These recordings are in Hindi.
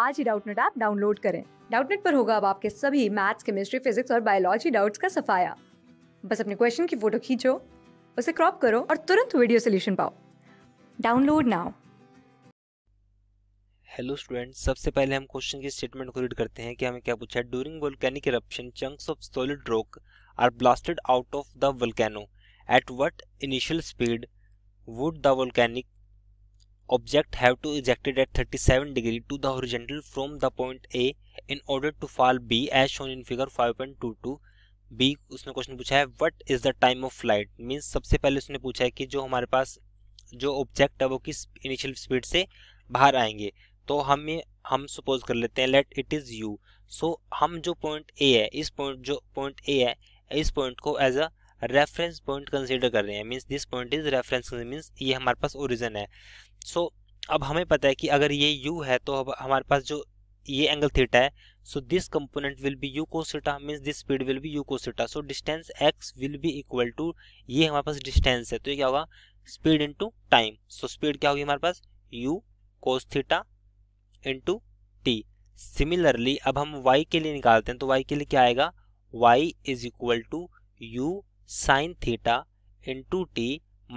आज ही डाउटनेट ऐप डाउनलोड करें डाउटनेट पर होगा अब आपके सभी मैथ्स केमिस्ट्री फिजिक्स और बायोलॉजी डाउट्स का सफाया बस अपने क्वेश्चन की फोटो खींचो उसे क्रॉप करो और तुरंत वीडियो सोल्यूशन पाओ डाउनलोड नाउ हेलो स्टूडेंट सबसे पहले हम क्वेश्चन की स्टेटमेंट को रीड करते हैं कि हमें क्या पूछा है during volcanic eruption chunks of solid rock are blasted out of the volcano at what initial speed would the volcanic object have to ejected at 37 degree to the horizontal from the point A in order to fall B as shown in figure 5.22 b उसने क्वेश्चन पूछा है what is the time of flight means सबसे पहले उसने पूछा है कि जो हमारे पास जो ऑब्जेक्ट है वो किस इनिशियल स्पीड से बाहर आएंगे तो हम ये हम सपोज कर लेते हैं let it is u so हम जो पॉइंट ए है इस पॉइंट जो पॉइंट ए है इस पॉइंट को as a reference point consider कर रहे हैं means this point is reference means ये हमारे पास ओरिजन है सो so, अब हमें पता है कि अगर ये u है तो अब हमारे पास जो ये एंगल थीटा है so this component will be u cos theta means this speed will be u cos theta so distance x will be equal to ये हमारे पास डिस्टेंस है तो ये क्या होगा speed into time so speed क्या होगी हमारे पास u cos theta into t similarly अब हम y के लिए निकालते हैं तो y के लिए क्या आएगा y is equal to u sine theta into t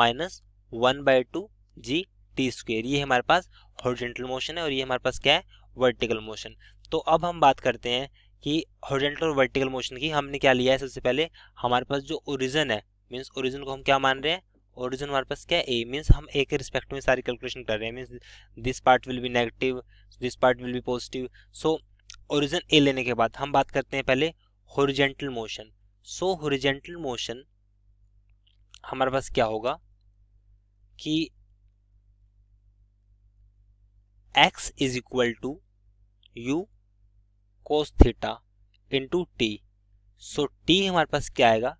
minus one by two g t square ये हमारे पास हॉर्जेंटल मोशन है और ये हमारे पास क्या है वर्टिकल मोशन तो अब हम बात करते हैं कि हॉर्जेंटल और वर्टिकल मोशन की हमने क्या लिया है सबसे पहले हमारे पास जो ओरिजन है मीन्स ओरिजन को हम क्या मान रहे हैं ओरिजन हमारे पास क्या है ए मीन्स हम ए के रिस्पेक्ट में सारी कैलकुलेशन कर रहे हैं means this part will be negative this part will be positive so origin A लेने के बाद हम बात करते हैं पहले horizontal motion so horizontal motion हमारे पास क्या होगा कि x is equal to u cos theta into t so t हमारे पास क्या आएगा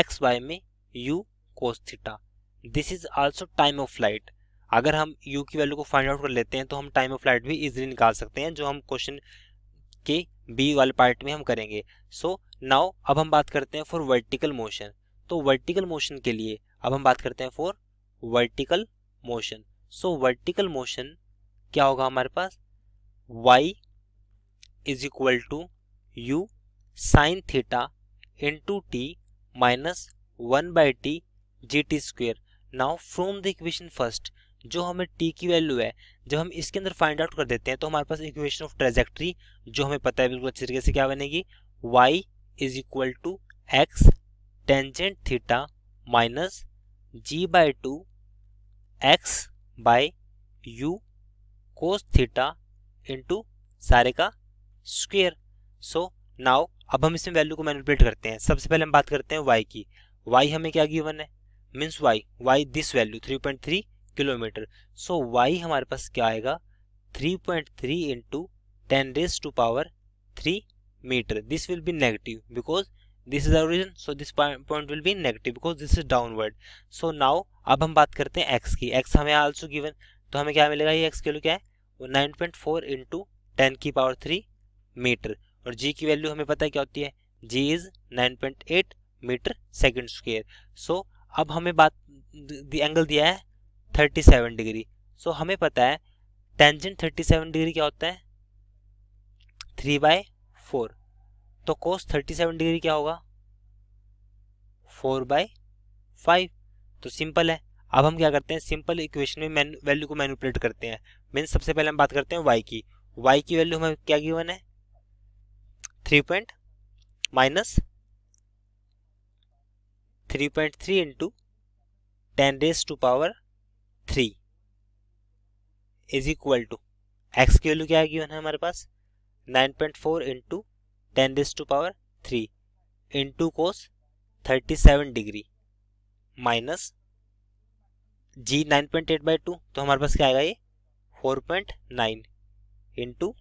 एक्स वाई में u cos theta this is also time of flight अगर हम यू की वैल्यू को फाइंड आउट कर लेते हैं तो हम टाइम ऑफ फ्लाइट भी इजिली निकाल सकते हैं जो हम क्वेश्चन के बी वाले पार्ट में हम करेंगे सो so, नाउ अब हम बात करते हैं फॉर वर्टिकल मोशन तो वर्टिकल मोशन के लिए अब हम बात करते हैं for vertical motion so vertical motion क्या होगा हमारे पास y is equal to u sine theta into t minus one by t g t square now from the equation first जो हमें टी की वैल्यू है जब हम इसके अंदर फाइंड आउट कर देते हैं तो हमारे पास इक्वेशन ऑफ ट्रेजेक्ट्री जो हमें पता है बिल्कुल अच्छे तरीके से क्या बनेगी y is equal to x tangent theta minus g by two x by u cos theta into सारे का स्क्वेयर सो नाउ अब हम इसमें वैल्यू को मैनिपुलेट करते हैं सबसे पहले हम बात करते हैं वाई की वाई हमें क्या गिवन है means y y this value 3.3 kilometre so y हमारे पास क्या आएगा 3.3 point three into ten raise to power three metre this will be negative because this is origin so this point will be negative because this is downward so now अब हम बात करते हैं एक्स की एक्स हमें आल्सो गिवन तो हमें क्या मिलेगा ये एक्स की वैल्यू क्या है वो nine point four into ten की पावर थ्री मीटर और जी की वैल्यू हमें पता है क्या होती है g is nine point eight metre second square so अब हमें बात एंगल दिया है थर्टी सेवन डिग्री सो हमें पता है टेंजेंट थर्टी सेवन डिग्री क्या होता है थ्री बाय फोर तो कोस थर्टी सेवन डिग्री क्या होगा फोर बाय फाइव तो सिंपल है अब हम क्या करते हैं सिंपल इक्वेशन में वैल्यू को मैनुपलेट करते हैं मीन सबसे पहले हम बात करते हैं वाई की वाई की वैल्यू हमें क्या गिवन है three point minus three point three into ten raise to power three is equal to x की वैल्यू क्या गिवन है हमारे पास nine point four into ten raise to power three into cos thirty seven degree minus g nine point eight by two तो हमारे पास क्या आएगा ये four point nine into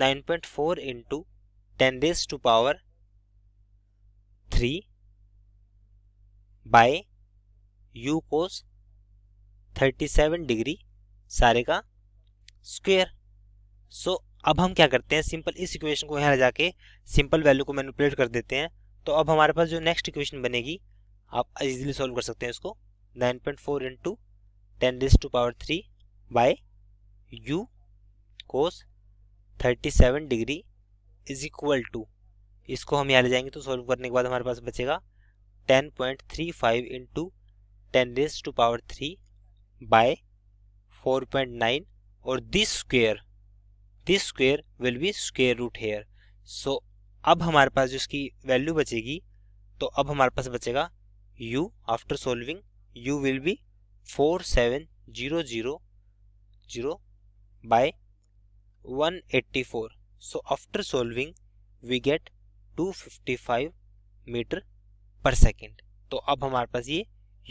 nine point four into ten raise to power three by u cos thirty seven degree सारे का स्क्वेयर सो so, अब हम क्या करते हैं सिंपल इस इक्वेशन को यहाँ जाके सिंपल वैल्यू को मैनिपुलेट कर देते हैं तो अब हमारे पास जो नेक्स्ट इक्वेशन बनेगी आप इजीली सॉल्व कर सकते हैं इसको 9.4 point four into ten raise to power three by u cos seven degree is equal to इसको हम यहाँ ले जाएंगे तो सॉल्व करने के बाद हमारे पास बचेगा 10.35 point three five into ten raise to power three by four point nine और this square this square will be square root here so अब हमारे पास जो इसकी वैल्यू बचेगी तो अब हमारे पास बचेगा u after solving u will be 47000 by 184 so after solving we get 255 metre per second तो अब हमारे पास ये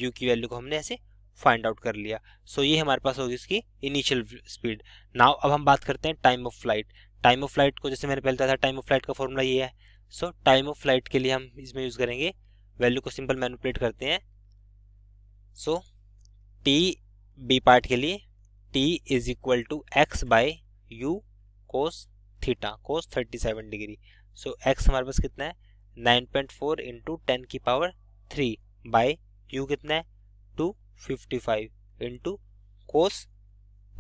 u की वैल्यू को हमने ऐसे फाइंड आउट कर लिया सो so, ये हमारे पास होगी इसकी इनिशियल स्पीड नाउ अब हम बात करते हैं time of flight time of flight को जैसे मैंने पहले था टाइम ऑफ फ्लाइट का फॉर्मूला ये है सो टाइम ऑफ फ्लाइट के लिए हम इसमें यूज़ करेंगे वैल्यू को सिंपल मैनिपुलेट करते हैं सो टी बी पार्ट के लिए T is equal to x by u cos theta cos thirty seven degree so x हमारे पास कितना है nine point four into ten की पावर थ्री बाई यू कितना है two fifty five into cos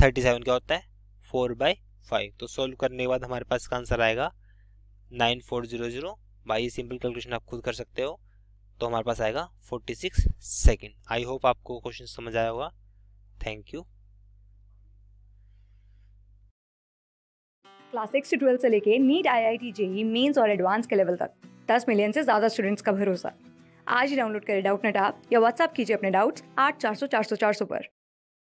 thirty seven क्या होता है फोर बाई फाइव तो सॉल्व करने के बाद हमारे पास का आंसर आएगा nine four zero zero by simple calculation आप खुद कर सकते हो तो हमारे पास आएगा 46 सिक्स सेकेंड आई होप आपको क्वेश्चन समझ आया होगा थैंक यू क्लास सिक्स से ट्वेल्व से लेके NEET I I T JEE Mains और एडवांस के लेवल तक 10 मिलियन से ज़्यादा स्टूडेंट्स का भरोसा आज ही डाउनलोड करें डाउट नेट ऐप या व्हाट्सअप कीजिए अपने डाउट्स आठ चार सौ चार सौ चार सौ पर